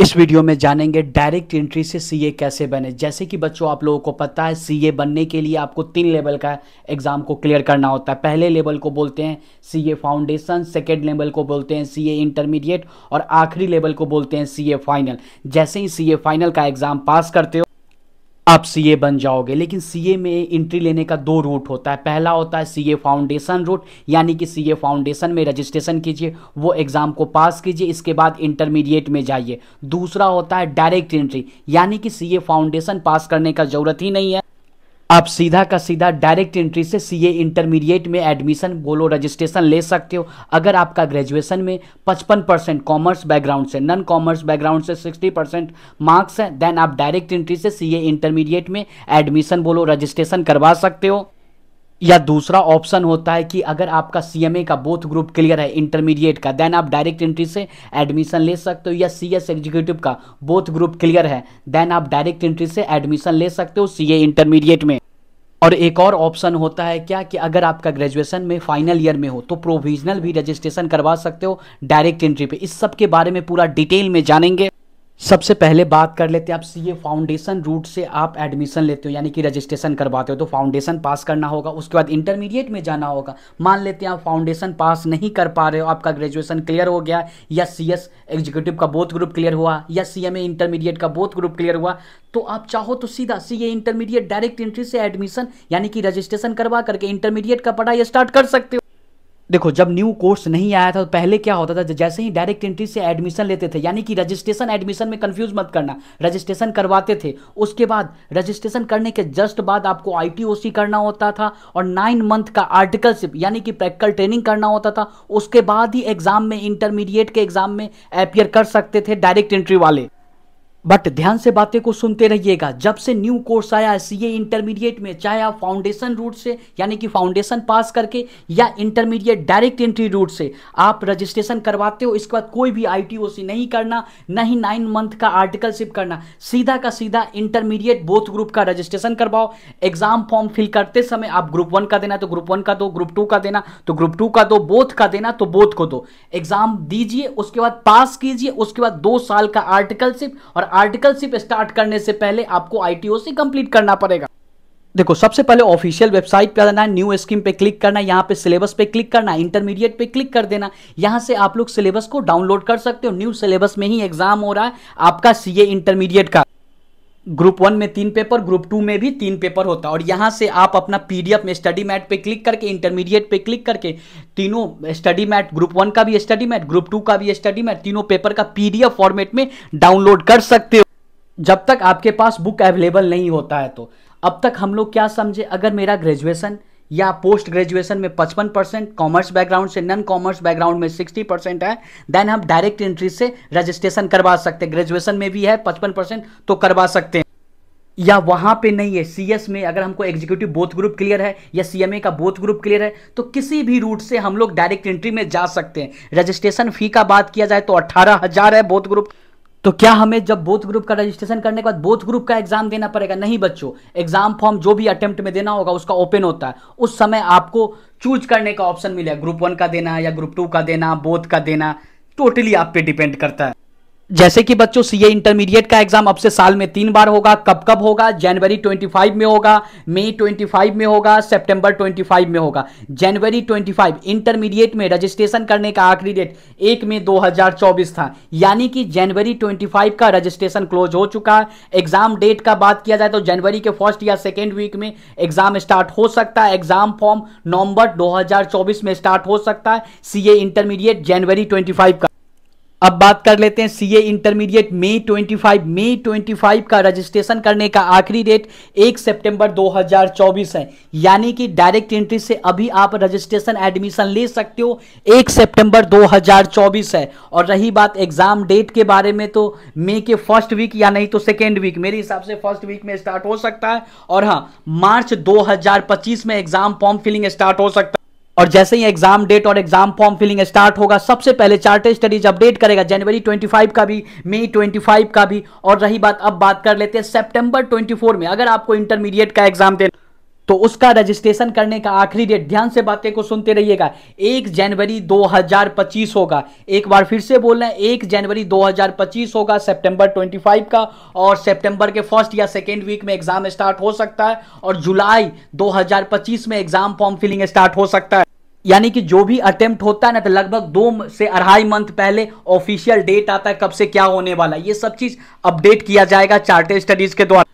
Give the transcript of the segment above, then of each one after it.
इस वीडियो में जानेंगे डायरेक्ट एंट्री से सीए कैसे बने जैसे कि बच्चों आप लोगों को पता है सीए बनने के लिए आपको तीन लेवल का एग्ज़ाम को क्लियर करना होता है पहले लेवल को बोलते हैं सीए फाउंडेशन सेकेंड लेवल को बोलते हैं सीए इंटरमीडिएट और आखिरी लेवल को बोलते हैं सीए फाइनल जैसे ही सीए फाइनल का एग्ज़ाम पास करते हो आप सीए बन जाओगे लेकिन सीए में एंट्री लेने का दो रूट होता है पहला होता है सीए फाउंडेशन रूट यानी कि सीए फाउंडेशन में रजिस्ट्रेशन कीजिए वो एग्ज़ाम को पास कीजिए इसके बाद इंटरमीडिएट में जाइए दूसरा होता है डायरेक्ट एंट्री यानी कि सीए फाउंडेशन पास करने का ज़रूरत ही नहीं है आप सीधा का सीधा डायरेक्ट एंट्री से सीए इंटरमीडिएट में एडमिशन बोलो रजिस्ट्रेशन ले सकते हो अगर आपका ग्रेजुएशन में 55 परसेंट कॉमर्स बैकग्राउंड से नॉन कॉमर्स बैकग्राउंड से 60 परसेंट मार्क्स हैं देन आप डायरेक्ट एंट्री से सीए इंटरमीडिएट में एडमिशन बोलो रजिस्ट्रेशन करवा सकते हो या दूसरा ऑप्शन होता है कि अगर आपका सी का बोथ ग्रुप क्लियर है इंटरमीडिएट का देन आप डायरेक्ट एंट्री से एडमिशन ले सकते हो या सी एग्जीक्यूटिव का बोथ ग्रुप क्लियर है देन आप डायरेक्ट एंट्री से एडमिशन ले सकते हो सी इंटरमीडिएट में और एक और ऑप्शन होता है क्या कि अगर आपका ग्रेजुएशन में फाइनल ईयर में हो तो प्रोविजनल भी रजिस्ट्रेशन करवा सकते हो डायरेक्ट एंट्री पे इस सब के बारे में पूरा डिटेल में जानेंगे सबसे पहले बात कर लेते हैं आप सीए फाउंडेशन रूट से आप एडमिशन लेते हो यानी कि रजिस्ट्रेशन करवाते हो तो फाउंडेशन पास करना होगा उसके बाद इंटरमीडिएट में जाना होगा मान लेते हैं आप फाउंडेशन पास नहीं कर पा रहे हो आपका ग्रेजुएशन क्लियर हो गया या सीएस एग्जीक्यूटिव का बोथ ग्रुप क्लियर हुआ या सीएमए इंटरमीडिएट का बोथ ग्रुप क्लियर हुआ तो आप चाहो तो सीधा ए इंटरमीडिएट डायरेक्ट एंट्री से एडमिशन यानी कि रजिस्ट्रेशन करवा करके इंटरमीडिएट का पढ़ाई स्टार्ट कर सकते हो देखो जब न्यू कोर्स नहीं आया था तो पहले क्या होता था जैसे ही डायरेक्ट एंट्री से एडमिशन लेते थे यानी कि रजिस्ट्रेशन एडमिशन में कंफ्यूज मत करना रजिस्ट्रेशन करवाते थे उसके बाद रजिस्ट्रेशन करने के जस्ट बाद आपको आई करना होता था और नाइन मंथ का आर्टिकलशिप यानी कि प्रैक्टिकल ट्रेनिंग करना होता था उसके बाद ही एग्जाम में इंटरमीडिएट के एग्जाम में अपियर कर सकते थे डायरेक्ट एंट्री वाले बट ध्यान से बातें को सुनते रहिएगा जब से न्यू कोर्स आया ए इंटरमीडिएट में चाहे आप फाउंडेशन रूट से यानी कि फाउंडेशन पास करके या इंटरमीडिएट डायरेक्ट एंट्री रूट से आप रजिस्ट्रेशन करवाते हो इसके बाद कोई भी आईटीओसी नहीं करना नहीं नाइन मंथ का आर्टिकलशिप करना सीधा का सीधा इंटरमीडिएट बोथ ग्रुप का रजिस्ट्रेशन करवाओ एग्जाम फॉर्म फिल करते समय आप ग्रुप वन का देना तो ग्रुप वन का दो ग्रुप टू का देना तो ग्रुप टू का दो बोथ का देना तो बोथ को दो एग्जाम दीजिए उसके बाद पास कीजिए उसके बाद दो साल का आर्टिकलशिप और आर्टिकलशिप स्टार्ट करने से पहले आपको से कंप्लीट करना पड़ेगा देखो सबसे पहले ऑफिशियल वेबसाइट पे आना है न्यू स्कीम पे क्लिक करना यहाँ पे सिलेबस पे क्लिक करना इंटरमीडिएट पे क्लिक कर देना यहाँ से आप लोग सिलेबस को डाउनलोड कर सकते हो न्यू सिलेबस में ही एग्जाम हो रहा है आपका सीए इंटरमीडिएट का ग्रुप वन में तीन पेपर ग्रुप टू में भी तीन पेपर होता है और यहाँ से आप अपना पीडीएफ में स्टडी मैट पे क्लिक करके इंटरमीडिएट पे क्लिक करके तीनों स्टडी मैट ग्रुप वन का भी स्टडी मैट ग्रुप टू का भी स्टडी मैट तीनों पेपर का पीडीएफ फॉर्मेट में डाउनलोड कर सकते हो जब तक आपके पास बुक अवेलेबल नहीं होता है तो अब तक हम लोग क्या समझे अगर मेरा ग्रेजुएशन या पोस्ट ग्रेजुएशन में 55 परसेंट कॉमर्स बैकग्राउंड से नॉन कॉमर्स बैकग्राउंड में 60 परसेंट है देन हम डायरेक्ट एंट्री से रजिस्ट्रेशन करवा सकते हैं ग्रेजुएशन में भी है 55 परसेंट तो करवा सकते हैं या वहां पे नहीं है सीएस में अगर हमको एग्जीक्यूटिव बोथ ग्रुप क्लियर है या सीएमए का बोथ ग्रुप क्लियर है तो किसी भी रूट से हम लोग डायरेक्ट एंट्री में जा सकते हैं रजिस्ट्रेशन फी का बात किया जाए तो अट्ठारह हज़ार है बोथ ग्रुप तो क्या हमें जब बोथ ग्रुप का रजिस्ट्रेशन करने के बाद बोथ ग्रुप का एग्जाम देना पड़ेगा नहीं बच्चों एग्जाम फॉर्म जो भी अटेम्प्ट में देना होगा उसका ओपन होता है उस समय आपको चूज करने का ऑप्शन मिलेगा ग्रुप वन का देना या ग्रुप टू का देना बोथ का देना टोटली आप पे डिपेंड करता है जैसे कि बच्चों सीए इंटरमीडिएट का एग्जाम अब से साल में तीन बार होगा कब कब होगा जनवरी 25 में होगा मई 25 में होगा सितंबर 25 में होगा जनवरी 25 इंटरमीडिएट में रजिस्ट्रेशन करने का आखिरी डेट एक मई 2024 था यानी कि जनवरी 25 का रजिस्ट्रेशन क्लोज हो चुका है एग्जाम डेट का बात किया जाए तो जनवरी के फर्स्ट या सेकेंड वीक में एग्जाम स्टार्ट हो सकता है एग्जाम फॉर्म नवंबर दो में स्टार्ट हो सकता है सीए इंटरमीडिएट जनवरी ट्वेंटी का अब बात कर लेते हैं सीए इंटरमीडिएट मई 25 मई 25 का रजिस्ट्रेशन करने का आखिरी डेट 1 सितंबर 2024 है यानी कि डायरेक्ट एंट्री से अभी आप रजिस्ट्रेशन एडमिशन ले सकते हो 1 सितंबर 2024 है और रही बात एग्जाम डेट के बारे में तो मई के फर्स्ट वीक या नहीं तो सेकेंड वीक मेरे हिसाब से फर्स्ट वीक में स्टार्ट हो सकता है और हाँ मार्च दो में एग्जाम फॉर्म फिलिंग स्टार्ट हो सकता है और जैसे ही एग्जाम डेट और एग्जाम फॉर्म फिलिंग स्टार्ट होगा सबसे पहले चार्टेड स्टडीज अपडेट करेगा जनवरी 25 का भी मई 25 का भी और रही बात अब बात कर लेते हैं सितंबर 24 में अगर आपको इंटरमीडिएट का एग्जाम देना तो उसका रजिस्ट्रेशन करने का आखिरी डेट ध्यान से बातें को सुनते रहिएगा एक जनवरी 2025 होगा एक बार फिर से बोल रहे हैं एक जनवरी 2025 होगा सितंबर 25 का और सितंबर के फर्स्ट या सेकेंड वीक में एग्जाम स्टार्ट हो सकता है और जुलाई 2025 में एग्जाम फॉर्म फिलिंग स्टार्ट हो सकता है यानी कि जो भी अटेम्प्ट होता है ना तो लगभग दो से अढ़ाई मंथ पहले ऑफिशियल डेट आता है कब से क्या होने वाला ये सब चीज अपडेट किया जाएगा चार्टेड स्टडीज के द्वारा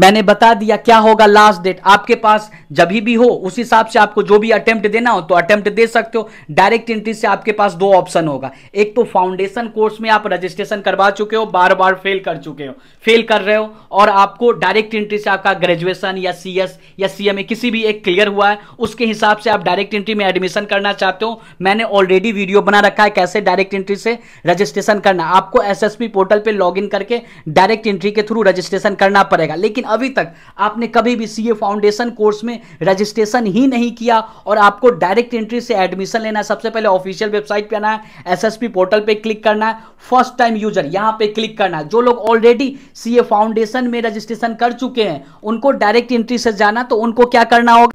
मैंने बता दिया क्या होगा लास्ट डेट आपके पास जब भी हो उस हिसाब से आपको जो भी अटेम्प्ट देना हो तो अटेम्प्ट दे सकते हो डायरेक्ट एंट्री से आपके पास दो ऑप्शन होगा एक तो फाउंडेशन कोर्स में आप रजिस्ट्रेशन करवा चुके हो बार बार फेल कर चुके हो फेल कर रहे हो और आपको डायरेक्ट एंट्री से आपका ग्रेजुएशन या सी या सी किसी भी एक क्लियर हुआ है उसके हिसाब से आप डायरेक्ट एंट्री में एडमिशन करना चाहते हो मैंने ऑलरेडी वीडियो बना रखा है कैसे डायरेक्ट एंट्री से रजिस्ट्रेशन करना आपको एस पोर्टल पर लॉग करके डायरेक्ट एंट्री के थ्रू रजिस्ट्रेशन करना पड़ेगा लेकिन लेकिन अभी तक आपने कभी भी सीए फाउंडेशन कोर्स में रजिस्ट्रेशन ही नहीं किया और आपको डायरेक्ट एंट्री से एडमिशन लेना है सबसे पहले ऑफिशियल वेबसाइट पे आना है एस पोर्टल पे क्लिक करना है फर्स्ट टाइम यूजर यहाँ पे क्लिक करना है जो लोग ऑलरेडी सीए फाउंडेशन में रजिस्ट्रेशन कर चुके हैं उनको डायरेक्ट एंट्री से जाना तो उनको क्या करना होगा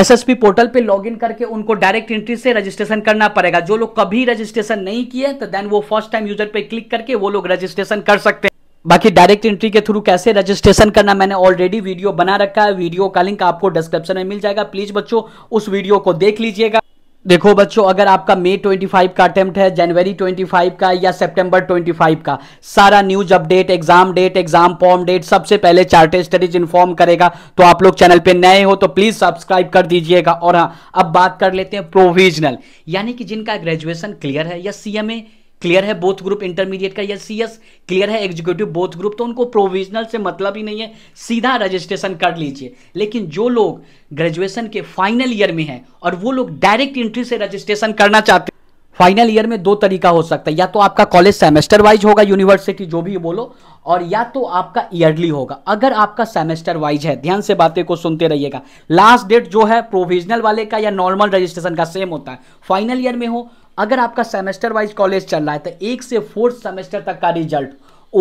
एसएसपी पोर्टल पे लॉगिन करके उनको डायरेक्ट एंट्री से रजिस्ट्रेशन करना पड़ेगा जो लोग कभी रजिस्ट्रेशन नहीं किए तो देन वो फर्स्ट टाइम यूजर पे क्लिक करके वो लोग रजिस्ट्रेशन कर सकते हैं बाकी डायरेक्ट एंट्री के थ्रू कैसे रजिस्ट्रेशन करना मैंने ऑलरेडी वीडियो बना रखा है वीडियो का लिंक आपको डिस्क्रिप्शन में मिल जाएगा प्लीज बच्चों उस वीडियो को देख लीजिएगा देखो बच्चों अगर आपका मई 25 का अटेम्प्ट है जनवरी 25 का या सितंबर 25 का सारा news update exam date exam form date सबसे पहले चार्टेड स्टडीज इन्फॉर्म करेगा तो आप लोग चैनल पे नए हो तो प्लीज सब्सक्राइब कर दीजिएगा और हाँ अब बात कर लेते हैं प्रोविजनल यानी कि जिनका ग्रेजुएशन क्लियर है या सीएमए क्लियर है बोथ ग्रुप इंटरमीडिएट का या सीएस क्लियर है एग्जीक्यूटिव बोथ ग्रुप तो उनको प्रोविजनल से मतलब ही नहीं है सीधा रजिस्ट्रेशन कर लीजिए लेकिन जो लोग ग्रेजुएशन के फाइनल ईयर में हैं और वो लोग डायरेक्ट एंट्री से रजिस्ट्रेशन करना चाहते हैं फाइनल ईयर में दो तरीका हो सकता है या तो आपका कॉलेज सेमेस्टर वाइज होगा यूनिवर्सिटी जो भी बोलो और या तो आपका ईयरली होगा अगर आपका सेमेस्टर वाइज है ध्यान से बातें को सुनते रहिएगा लास्ट डेट जो है प्रोविजनल वाले का या नॉर्मल रजिस्ट्रेशन का सेम होता है फाइनल ईयर में हो अगर आपका सेमेस्टर वाइज कॉलेज चल रहा है तो एक से फोर्थ सेमेस्टर तक का रिजल्ट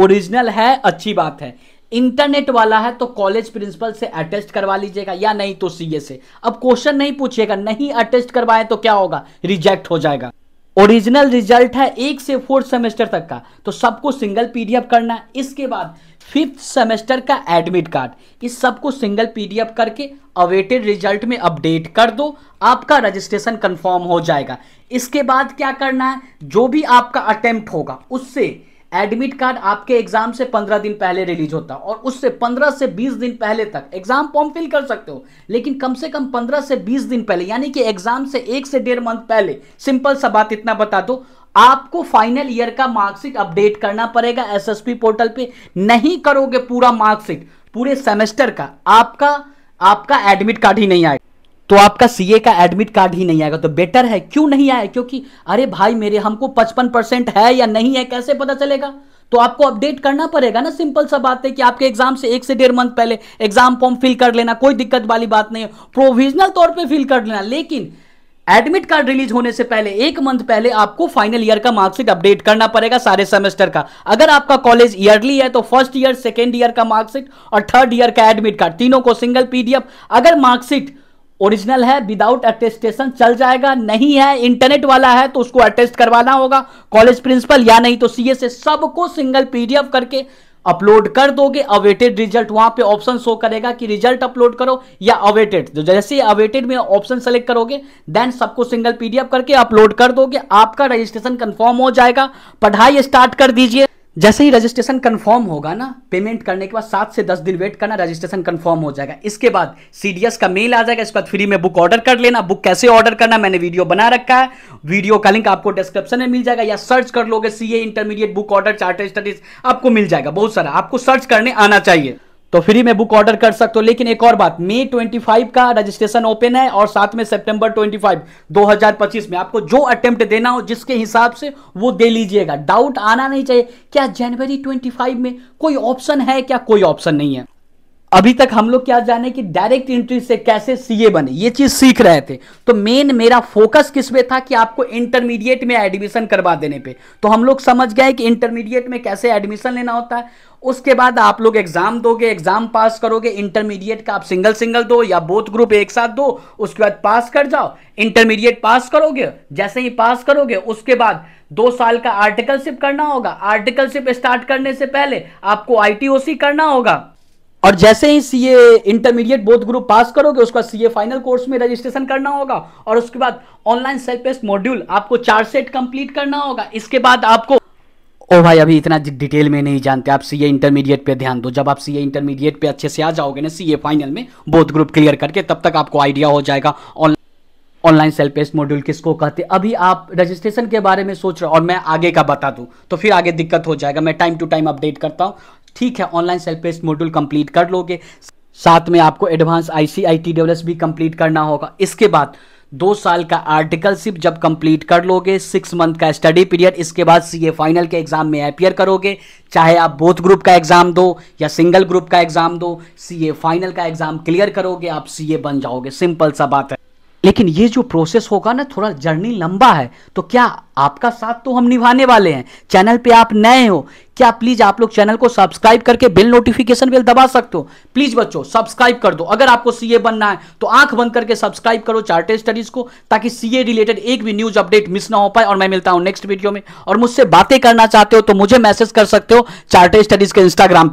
ओरिजिनल है अच्छी बात है इंटरनेट वाला है तो कॉलेज प्रिंसिपल से अटेस्ट करवा लीजिएगा या नहीं तो सीए से अब क्वेश्चन नहीं पूछिएगा नहीं अटेस्ट करवाए तो क्या होगा रिजेक्ट हो जाएगा ओरिजिनल रिजल्ट है एक से फोर्थ सेमेस्टर तक का तो सबको सिंगल पीडीएफ करना है इसके बाद फिफ्थ सेमेस्टर का एडमिट कार्ड इस सबको सिंगल पीडीएफ करके अवेटेड रिजल्ट में अपडेट कर दो आपका रजिस्ट्रेशन कंफर्म हो जाएगा इसके बाद क्या करना है जो भी आपका अटेम्प्ट होगा उससे एडमिट कार्ड आपके एग्जाम से पंद्रह दिन पहले रिलीज होता है और उससे पंद्रह से बीस दिन पहले तक एग्जाम फॉर्म फिल कर सकते हो लेकिन कम से कम पंद्रह से बीस दिन पहले यानी कि एग्जाम से एक से डेढ़ मंथ पहले सिंपल सा बात इतना बता दो आपको फाइनल ईयर का मार्कशीट अपडेट करना पड़ेगा एसएसपी पोर्टल पे नहीं करोगे पूरा मार्कशीट पूरे सेमेस्टर का आपका आपका एडमिट कार्ड ही नहीं आएगा तो आपका सीए का एडमिट कार्ड ही नहीं आएगा तो बेटर है क्यों नहीं आया क्योंकि अरे भाई मेरे हमको पचपन परसेंट है या नहीं है कैसे पता चलेगा तो आपको अपडेट करना पड़ेगा ना सिंपल सा बात है कि आपके एग्जाम से एक से डेढ़ मंथ पहले एग्जाम फॉर्म फिल कर लेना कोई दिक्कत वाली बात नहीं है प्रोविजनल तौर पर फिल कर लेना लेकिन एडमिट कार्ड रिलीज होने से पहले एक मंथ पहले आपको फाइनल ईयर का मार्कशीट अपडेट करना पड़ेगा सारे सेमेस्टर का अगर आपका कॉलेज ईयरली है तो फर्स्ट ईयर सेकेंड ईयर का मार्कशीट और थर्ड ईयर का एडमिट कार्ड तीनों को सिंगल पीडीएफ अगर मार्कशीट ओरिजिनल है विदाउट अटेस्टेशन चल जाएगा नहीं है इंटरनेट वाला है तो उसको अटेस्ट करवाना होगा कॉलेज प्रिंसिपल या नहीं तो सीए से सबको सिंगल पीडीएफ करके अपलोड कर दोगे अवेटेड रिजल्ट वहां पे ऑप्शन शो करेगा कि रिजल्ट अपलोड करो या अवेटेड तो जैसे अवेटेड में ऑप्शन सेलेक्ट करोगे देन सबको सिंगल पीडीएफ करके अपलोड कर दोगे आपका रजिस्ट्रेशन कंफर्म हो जाएगा पढ़ाई स्टार्ट कर दीजिए जैसे ही रजिस्ट्रेशन कंफर्म होगा ना पेमेंट करने के बाद सात से दस दिन वेट करना रजिस्ट्रेशन कंफर्म हो जाएगा इसके बाद सीडीएस का मेल आ जाएगा इसके बाद फ्री में बुक ऑर्डर कर लेना बुक कैसे ऑर्डर करना मैंने वीडियो बना रखा है वीडियो का लिंक आपको डिस्क्रिप्शन में मिल जाएगा या सर्च कर लोगे CA intermediate book order charter studies आपको मिल जाएगा बहुत सारा आपको सर्च करने आना चाहिए तो फ्री में बुक ऑर्डर कर सकते हो लेकिन एक और बात मई 25 का रजिस्ट्रेशन ओपन है और साथ में सितंबर 25 2025 में आपको जो अटेम्प्ट देना हो जिसके हिसाब से वो दे लीजिएगा डाउट आना नहीं चाहिए क्या जनवरी 25 में कोई ऑप्शन है क्या कोई ऑप्शन नहीं है अभी तक हम लोग क्या जाने कि डायरेक्ट एंट्री से कैसे सीए बने ये चीज सीख रहे थे तो मेन मेरा फोकस किस पे था कि आपको इंटरमीडिएट में एडमिशन करवा देने पे तो हम लोग समझ गए कि इंटरमीडिएट में कैसे एडमिशन लेना होता है उसके बाद आप लोग एग्जाम दोगे एग्जाम पास करोगे इंटरमीडिएट का आप सिंगल सिंगल दो या बोथ ग्रुप एक साथ दो उसके बाद पास कर जाओ इंटरमीडिएट पास करोगे जैसे ही पास करोगे उसके बाद दो साल का आर्टिकलशिप करना होगा आर्टिकलशिप स्टार्ट करने से पहले आपको आईटीओसी करना होगा और जैसे ही CA intermediate board group pass करोगे उसके बाद सीए फाइनल कोर्स में रजिस्ट्रेशन करना होगा और उसके बाद ऑनलाइन सेल्फ बेस्ट मॉड्यूल आपको चार सेट कंप्लीट करना होगा इसके बाद आपको ओ भाई अभी इतना डिटेल में नहीं जानते आप सीए इंटरमीडिएट पे ध्यान दो जब आप सीए इंटरमीडिएट पे अच्छे से आ जाओगे ना सीए फाइनल में बोध ग्रुप क्लियर करके तब तक आपको आइडिया हो जाएगा online online self paced module किसको कहते हैं अभी आप रजिस्ट्रेशन के बारे में सोच रहे हो और मैं आगे का बता दूं तो फिर आगे दिक्कत हो जाएगा मैं टाइम टू टाइम अपडेट करता हूं ठीक है online self paced module complete कर लोगे साथ में आपको advance I C I T भी कंप्लीट करना होगा इसके बाद दो साल का आर्टिकलशिप जब कंप्लीट कर लोगे सिक्स मंथ का स्टडी पीरियड इसके बाद सीए फाइनल के एग्जाम में अपियर करोगे चाहे आप बोथ ग्रुप का एग्जाम दो या सिंगल ग्रुप का एग्जाम दो सीए फाइनल का एग्जाम क्लियर करोगे आप सीए बन जाओगे सिंपल सा बात है लेकिन ये जो प्रोसेस होगा ना थोड़ा जर्नी लंबा है तो क्या आपका साथ तो हम निभाने वाले हैं चैनल पे आप नए हो क्या प्लीज़ आप लोग चैनल को सब्सक्राइब करके बेल नोटिफिकेशन बेल दबा सकते हो प्लीज़ बच्चों सब्सक्राइब कर दो अगर आपको सीए बनना है तो आंख बंद करके सब्सक्राइब करो चार्टेड स्टडीज़ को ताकि सीए रिलेटेड एक भी न्यूज़ अपडेट मिस ना हो पाए और मैं मिलता हूं नेक्स्ट वीडियो में और मुझसे बातें करना चाहते हो तो मुझे मैसेज कर सकते हो चार्टेड स्टडीज़ के इंस्टाग्राम